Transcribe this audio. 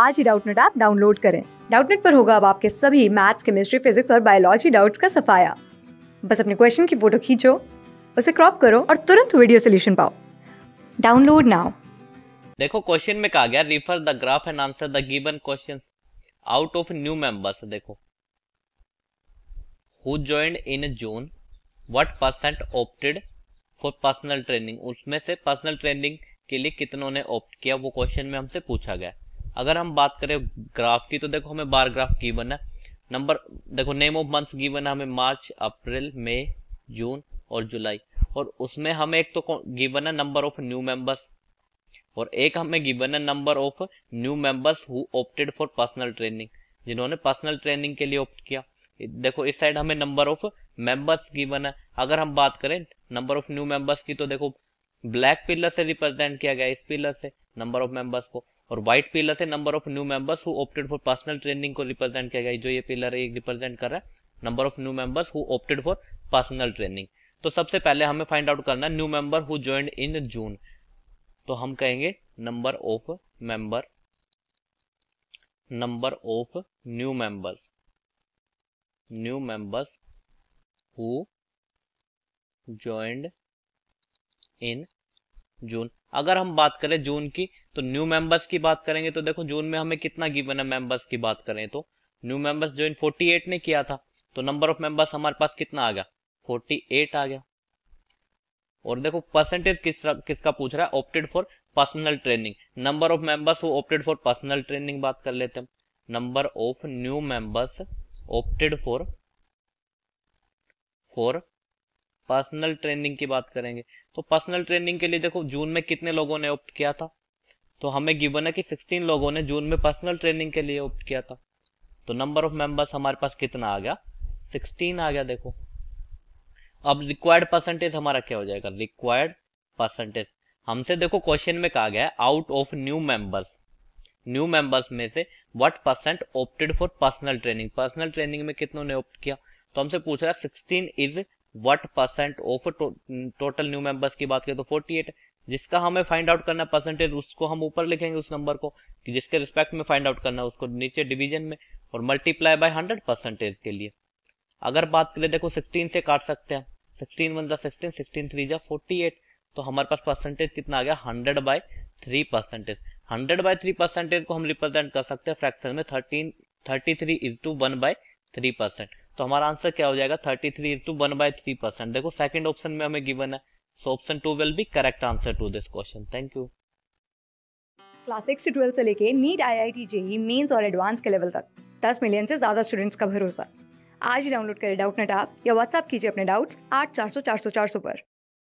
आज ही Doubtnut app download करें डाउटनेट पर होगा अब आपके सभी मैथ्स केमिस्ट्री फिजिक्स और बायोलॉजी डाउट्स का सफाया बस अपने क्वेश्चन की फोटो खींचो उसे क्रॉप करो और तुरंत वीडियो सोल्यूशन पाओ डाउनलोड नाउ देखो क्वेश्चन में कहा गया refer the graph and answer the given questions out of new members देखो who joined in June what percent opted for personal training उसमें से पर्सनल ट्रेनिंग के लिए कितनों ने ऑप्ट किया वो क्वेश्चन में हमसे पूछा गया अगर हम बात करें ग्राफ की तो देखो हमें बार ग्राफ गिवन है नंबर देखो नेम ऑफ मंथ्स गिवन है हमें मार्च अप्रैल मई जून और जुलाई और उसमें हमें एक तो गिवन है नंबर ऑफ न्यू मेंबर्स और एक हमें गिवन है number of new members who opted for personal training जिन्होंने पर्सनल ट्रेनिंग के लिए ऑप्ट किया देखो इस साइड हमें नंबर ऑफ मेंबर्स गिवन है अगर हम बात करें नंबर ऑफ न्यू मेंबर्स की तो देखो ब्लैक पिलर से रिप्रेजेंट किया गया इस पिलर से नंबर ऑफ मेंबर्स को और व्हाइट पिलर से number of new members who opted for personal training को रिप्रेजेंट किया गया जो ये पिलर एक रिप्रेजेंट कर रहा है number of new members who opted for personal training तो सबसे पहले हमें फाइंड आउट करना है new member who joined in June तो हम कहेंगे number of member number of new members new members who joined in June अगर हम बात करें जून की तो न्यू मेंबर्स की बात करेंगे तो देखो जून में हमें कितना गिवन है मेंबर्स की बात करें तो न्यू मेंबर्स ज्वाइन 48 ने किया था तो नंबर ऑफ मेंबर्स हमारे पास कितना आ गया 48 आ गया और देखो परसेंटेज किस किसका पूछ रहा है opted for personal training number of members वो ऑप्टेड फॉर पर्सनल ट्रेनिंग बात कर लेते हैं number of new members opted for for personal training की बात करेंगे तो पर्सनल ट्रेनिंग के लिए देखो जून में कितने लोगों ने ऑप्ट किया था तो हमें गिवन है कि 16 लोगों ने जून में पर्सनल ट्रेनिंग के लिए ऑप्ट किया था तो नंबर ऑफ मेंबर्स हमारे पास कितना आ गया 16 आ गया देखो अब रिक्वायर्ड परसेंटेज हमारा क्या हो जाएगा रिक्वायर्ड परसेंटेज हमसे देखो क्वेश्चन में कहा गया है out of new members new members में से what percent opted for personal training personal training में कितनों ने ऑप्ट किया तो हमसे पूछ रहा है sixteen is what percent of total new members की बात करें तो 48 जिसका हमें फाइंड आउट करना है परसेंटेज उसको हम ऊपर लिखेंगे उस नंबर को कि जिसके रिस्पेक्ट में फाइंड आउट करना है उसको नीचे डिवीजन में और मल्टीप्लाई बाय 100 परसेंटेज के लिए अगर बात करें देखो 16 से काट सकते हैं सिक्सटीन वन जा सिक्सटीन सिक्सटीन थ्री जा फोर्टी तो हमारे पास परसेंटेज कितना आ गया hundred by three percentage hundred by three percentage को हम रिप्रेजेंट कर सकते हैं फ्रैक्शन में thirteen thirty three is two one by three percent तो हमारा आंसर क्या हो जाएगा thirty three two one by three percent देखो सेकंड ऑप्शन में हमें गिवन है so option two will be correct answer to this question thank you class six से ट्वेल्थ से लेके NEET I I T JEE Mains और advance के level तक दस मिलियन से ज्यादा स्टूडेंट्स का भरोसा आज ही डाउनलोड करें डाउट नेट आप या व्हाट्सअप कीजिए अपने डाउट्स आठ चार सौ चार सौ चार सौ पर